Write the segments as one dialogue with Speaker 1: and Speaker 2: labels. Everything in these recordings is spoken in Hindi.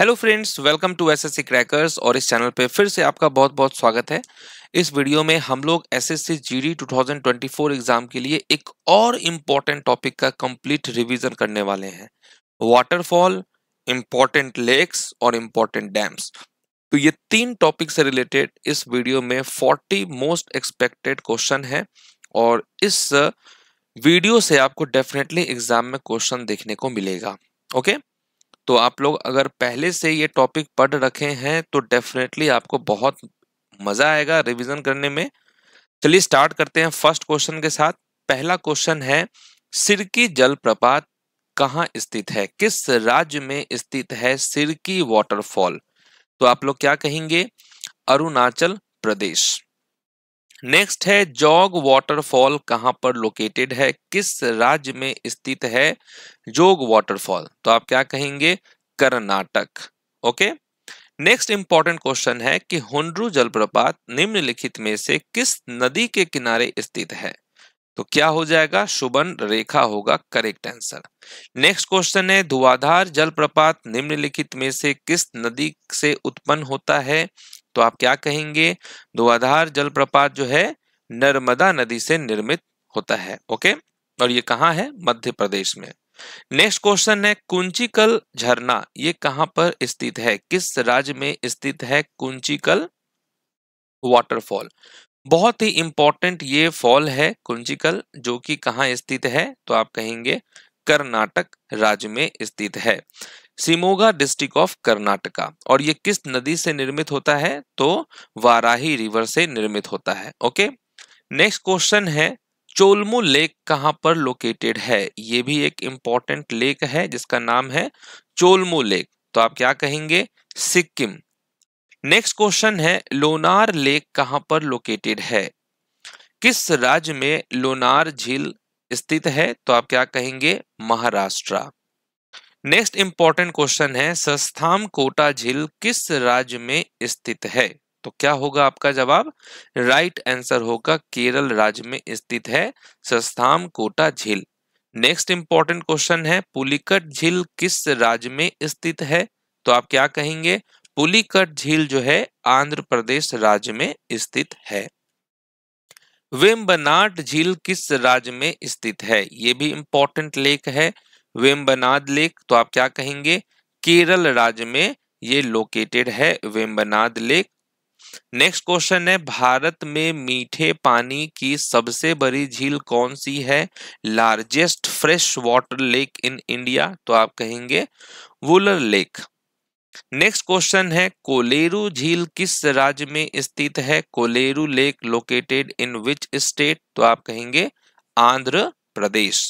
Speaker 1: Hello friends welcome to SSC crackers और इस चैनल पे फिर से आपका बहुत बहुत स्वागत है इस वीडियो में हम लोग एसएससी जीडी 2024 एग्जाम के लिए एक और इम्पॉर्टेंट टॉपिक का कंप्लीट रिवीजन करने वाले हैं वाटरफॉल इम्पॉर्टेंट लेक्स और इम्पॉर्टेंट डैम्स तो ये तीन टॉपिक से रिलेटेड इस वीडियो में फोर्टी मोस्ट एक्सपेक्टेड क्वेश्चन है और इस वीडियो uh, से आपको डेफिनेटली एग्जाम में क्वेश्चन देखने को मिलेगा ओके okay? तो आप लोग अगर पहले से ये टॉपिक पढ़ रखे हैं तो डेफिनेटली आपको बहुत मज़ा आएगा रिविज़न करने में चलिए स्टार्ट करते हैं फर्स्ट क्वेश्चन के साथ पहला क्वेश्चन है सिरकी जलप्रपात कहाँ स्थित है किस राज्य में स्थित है सिरकी वॉटरफॉल तो आप लोग क्या कहेंगे अरुणाचल प्रदेश नेक्स्ट है जोग वाटरफॉल कहां पर लोकेटेड है किस राज्य में स्थित है जोग वाटरफॉल तो आप क्या कहेंगे Karnataka okay next important question है कि हुंड्रू जलप्रपात निम्नलिखित में से किस नदी के किनारे स्थित है तो क्या हो जाएगा सुबन रेखा होगा करेक्ट आंसर नेक्स्ट क्वेश्चन है धुआधार जलप्रपात निम्नलिखित में से किस नदी से उत्पन्न होता है तो आप क्या कहेंगे दुआधार जलप्रपात जो है नर्मदा नदी से निर्मित होता है ओके और ये कहा है मध्य प्रदेश में नेक्स्ट क्वेश्चन है कुंचिकल झरना ये कहां पर स्थित है किस राज्य में स्थित है कुंचिकल वाटरफॉल बहुत ही इंपॉर्टेंट ये फॉल है कुंजिकल जो कि कहाँ स्थित है तो आप कहेंगे कर्नाटक राज्य में स्थित है सिमोगा डिस्ट्रिक्ट ऑफ कर्नाटका और ये किस नदी से निर्मित होता है तो वाराही रिवर से निर्मित होता है ओके नेक्स्ट क्वेश्चन है चोलमू लेक कहाँ पर लोकेटेड है ये भी एक इंपॉर्टेंट लेक है जिसका नाम है चोलमू लेक तो आप क्या कहेंगे सिक्किम नेक्स्ट क्वेश्चन है लोनार लेक कहाँ पर लोकेटेड है किस राज्य में लोनार झील स्थित है तो आप क्या कहेंगे महाराष्ट्र नेक्स्ट इंपॉर्टेंट क्वेश्चन है सस्थाम कोटा झील किस राज्य में स्थित है तो क्या होगा आपका जवाब राइट आंसर होगा केरल राज्य में स्थित है सस्थाम कोटा झील नेक्स्ट इंपॉर्टेंट क्वेश्चन है पुलिकट झील किस राज्य में स्थित है तो आप क्या कहेंगे पुलिकट झील जो है आंध्र प्रदेश राज्य में स्थित है वेम्बनाट झील किस राज्य में स्थित है ये भी इंपॉर्टेंट लेक है वेम्बनाद लेक तो आप क्या कहेंगे केरल राज्य में ये लोकेटेड है वेम्बनाद लेक नेक्स्ट क्वेश्चन है भारत में मीठे पानी की सबसे बड़ी झील कौन सी है largest fresh water lake in India तो आप कहेंगे वुलर लेक नेक्स्ट क्वेश्चन है कोलेरू झील किस राज्य में स्थित है Kolleru lake located in which state तो आप कहेंगे आंध्र प्रदेश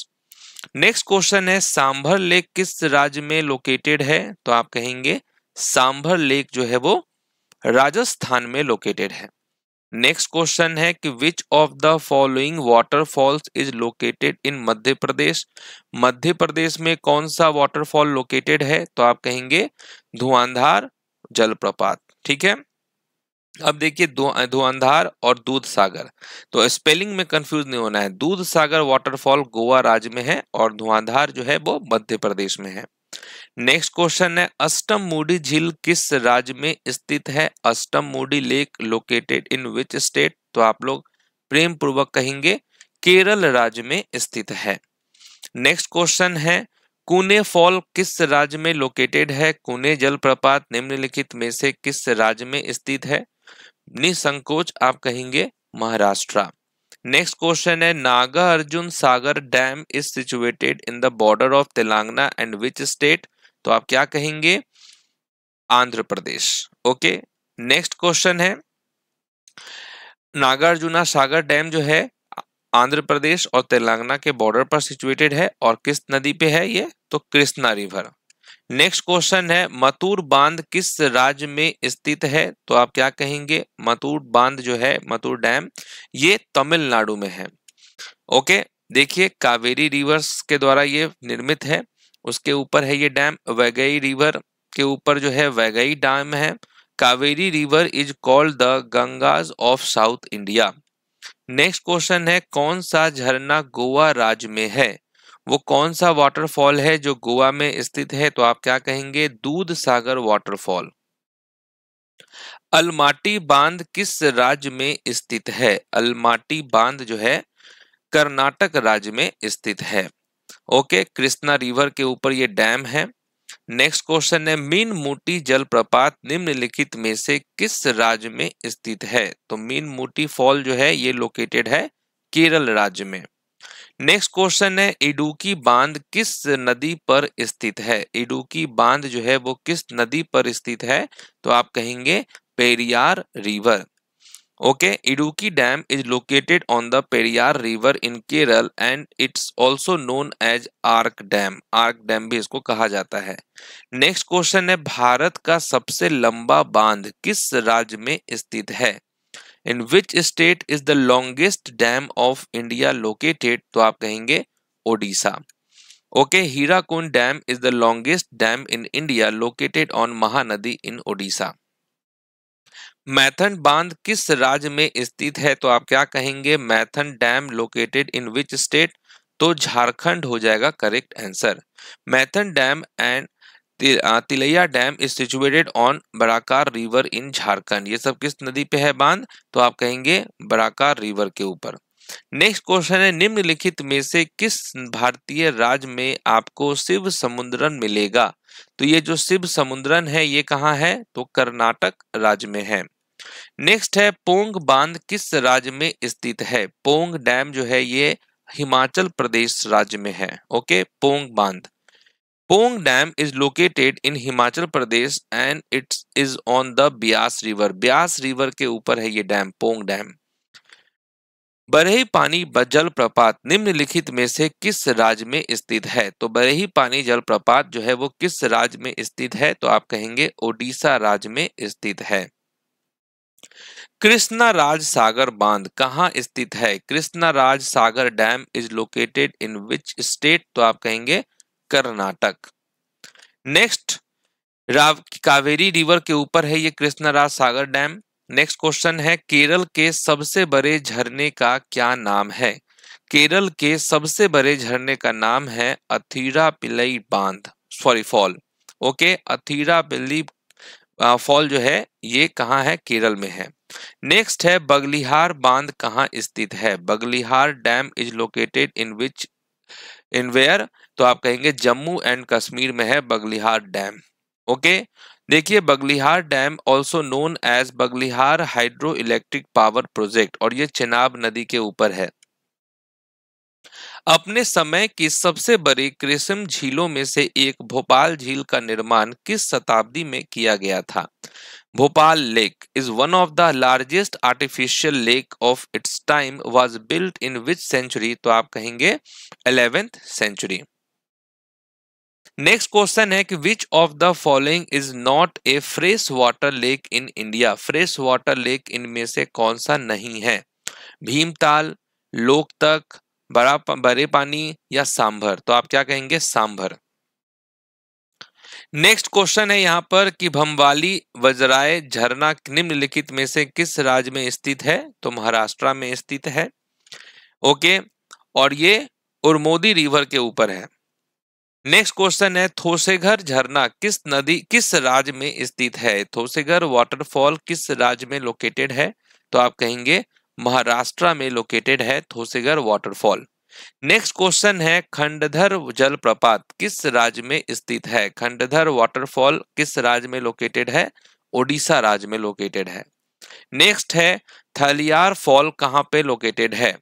Speaker 1: नेक्स्ट क्वेश्चन है सांभर लेक किस राज्य में लोकेटेड है तो आप कहेंगे सांभर लेक जो है वो राजस्थान में लोकेटेड है नेक्स्ट क्वेश्चन है कि which of the following waterfalls is located in Madhya Pradesh Madhya Pradesh में कौन सा वाटरफॉल लोकेटेड है तो आप कहेंगे धुआंधार जलप्रपात ठीक है अब देखिए धुआंधार और दूध सागर तो स्पेलिंग में कंफ्यूज नहीं होना है दूध सागर वाटरफॉल गोवा राज्य में है और धुआंधार जो है वो मध्य प्रदेश में है नेक्स्ट क्वेश्चन है अष्टम मूडी झील किस राज्य में स्थित है Ashtamudi lake located in which state तो आप लोग प्रेम पूर्वक कहेंगे केरल राज्य में स्थित है नेक्स्ट क्वेश्चन है कुने फॉल किस राज्य में लोकेटेड है कुने जलप्रपात निम्नलिखित में से किस राज्य में स्थित है निसंकोच आप कहेंगे महाराष्ट्र नेक्स्ट क्वेश्चन है Nagarjuna Sagar dam is situated in the border of Telangana and which state तो आप क्या कहेंगे Andhra Pradesh okay next question है नागार्जुना सागर डैम जो है आंध्र प्रदेश और तेलंगाना के बॉर्डर पर सिचुएटेड है और किस नदी पे है ये तो कृष्णा रिवर नेक्स्ट क्वेश्चन है मतूर बांध किस राज्य में स्थित है तो आप क्या कहेंगे मतूर बांध जो है मतूर डैम ये तमिलनाडु में है ओके देखिए कावेरी रिवर्स के द्वारा ये निर्मित है उसके ऊपर है ये डैम वैगई रिवर के ऊपर जो है वैगई डैम है Kaveri river is called the Gangas of South India next question है कौन सा झरना गोवा राज्य में है वो कौन सा वाटरफॉल है जो गोवा में स्थित है तो आप क्या कहेंगे दूध सागर वाटरफॉल अलमाटी बांध किस राज्य में स्थित है अलमाटी बांध जो है कर्नाटक राज्य में स्थित है ओके कृष्णा रिवर के ऊपर ये डैम है नेक्स्ट क्वेश्चन है मीन मोटी जलप्रपात निम्नलिखित में से किस राज्य में स्थित है तो मीन मोटी फॉल जो है ये लोकेटेड है केरल राज्य में नेक्स्ट क्वेश्चन है इडुकी बांध किस नदी पर स्थित है इडुकी बांध जो है वो किस नदी पर स्थित है तो आप कहेंगे Periyar river okay Idukki dam is located on the Periyar river in Kerala and it's also known as arch dam arch dam भी इसको कहा जाता है नेक्स्ट क्वेश्चन है भारत का सबसे लंबा बांध किस राज्य में स्थित है in which state is the longest dam of India located तो आप कहेंगे Odisha okay Hirakud dam is the longest dam in India located on Mahanadi in Odisha Maithon बांध किस राज्य में स्थित है तो आप क्या कहेंगे Maithon dam located in which state तो झारखंड हो जाएगा correct answer Maithon dam and Tilaiya dam is situated on Barakar river in Jharkhand ये सब किस नदी पे है बांध तो आप कहेंगे बराकार रिवर के ऊपर नेक्स्ट क्वेश्चन है निम्नलिखित में से किस भारतीय राज्य में आपको शिव समुद्रन मिलेगा तो ये जो शिव समुद्रन है ये कहाँ है तो कर्नाटक राज्य में है नेक्स्ट है पोंग बांध किस राज्य में स्थित है पोंग डैम जो है ये हिमाचल प्रदेश राज्य में है ओके पोंग बांध Pong Dam is located in Himachal Pradesh and it is on the Bias River. Bias River के ऊपर है ये डैम पोंग डैम बरेही पानी जल प्रपात निम्नलिखित में से किस राज्य में स्थित है तो बरेही पानी जल प्रपात जो है वो किस राज्य में स्थित है तो आप कहेंगे ओडिशा राज्य में स्थित है कृष्णा राज सागर बांध कहाँ स्थित है Krishna Raja Sagar dam is located in which state तो आप कहेंगे कर्नाटक नेक्स्ट राव कावेरी रिवर के ऊपर है ये Krishnaraja Sagar dam next question है केरल के सबसे बड़े झरने का क्या नाम है केरल के सबसे बड़े झरने का नाम है अथीरा पिलई बांध सॉरी फॉल ओके अथीरा पिल्ली फॉल जो है ये कहाँ है केरल में है नेक्स्ट है बगलिहार बांध कहाँ स्थित है Baglihar dam is located in which in where तो आप कहेंगे जम्मू एंड कश्मीर में है बगलिहार डैम ओके देखिए Baglihar dam also known as Baglihar hydro electric power project और ये चिनाब नदी के ऊपर है अपने समय की सबसे बड़ी कृषिम झीलों में से एक भोपाल झील का निर्माण किस शताब्दी में किया गया था Bhopal lake is one of the largest artificial lake of its time was built in which century तो आप कहेंगे अलेवेंथ सेंचुरी नेक्स्ट क्वेश्चन है कि which of the following is not a fresh water lake in India fresh water lake इनमें से कौन सा नहीं है भीमताल लोकतक बड़ा बड़े पानी या सांभर तो आप क्या कहेंगे सांभर नेक्स्ट क्वेश्चन है यहाँ पर कि भमवाली वजराय झरना निम्नलिखित में से किस राज्य में स्थित है तो महाराष्ट्र में स्थित है ओके और ये उर्मोदी रिवर के ऊपर है नेक्स्ट क्वेश्चन है थोसेघर झरना किस नदी किस राज्य में स्थित है थोसेघर वाटरफॉल किस राज्य में लोकेटेड है तो आप कहेंगे महाराष्ट्र में लोकेटेड है थोसेघर वाटरफॉल नेक्स्ट क्वेश्चन है खंडधर जलप्रपात किस राज्य में स्थित है खंडधर वाटरफॉल किस राज्य में लोकेटेड है ओडिशा राज्य में लोकेटेड है नेक्स्ट है थलियार फॉल कहाँ पे लोकेटेड है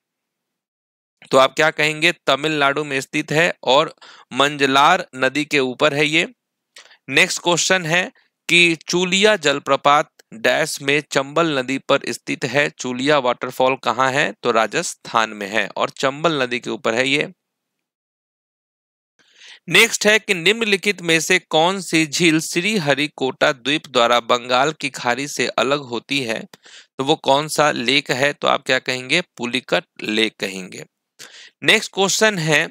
Speaker 1: तो आप क्या कहेंगे तमिलनाडु में स्थित है और मंजलार नदी के ऊपर है ये नेक्स्ट क्वेश्चन है कि चूलिया जलप्रपात डैश में चंबल नदी पर स्थित है चूलिया वाटरफॉल कहाँ है तो राजस्थान में है और चंबल नदी के ऊपर है ये नेक्स्ट है कि निम्नलिखित में से कौन सी झील श्री द्वीप द्वारा बंगाल की खाड़ी से अलग होती है तो वो कौन सा लेक है तो आप क्या कहेंगे पुलिकट लेक कहेंगे नेक्स्ट क्वेश्चन है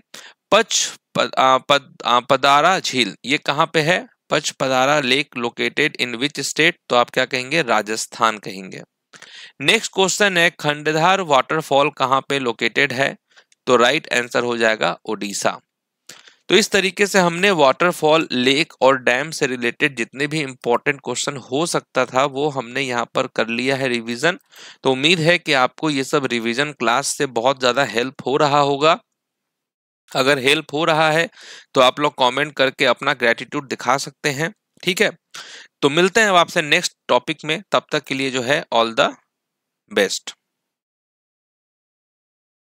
Speaker 1: पच पद, आ, पद, आ, पदारा झील ये कहाँ पे है Pachpadra lake located in which state तो आप क्या कहेंगे राजस्थान कहेंगे नेक्स्ट क्वेश्चन है खंडधार वाटरफॉल कहाँ पे लोकेटेड है तो राइट right आंसर हो जाएगा ओडिशा तो इस तरीके से हमने वाटरफॉल लेक और डैम से रिलेटेड जितने भी इंपॉर्टेंट क्वेश्चन हो सकता था वो हमने यहाँ पर कर लिया है रिवीजन तो उम्मीद है कि आपको ये सब रिवीजन क्लास से बहुत ज़्यादा हेल्प हो रहा होगा अगर हेल्प हो रहा है तो आप लोग कमेंट करके अपना ग्रेटिट्यूड दिखा सकते हैं ठीक है तो मिलते हैं आपसे नेक्स्ट टॉपिक में तब तक के लिए जो है ऑल द बेस्ट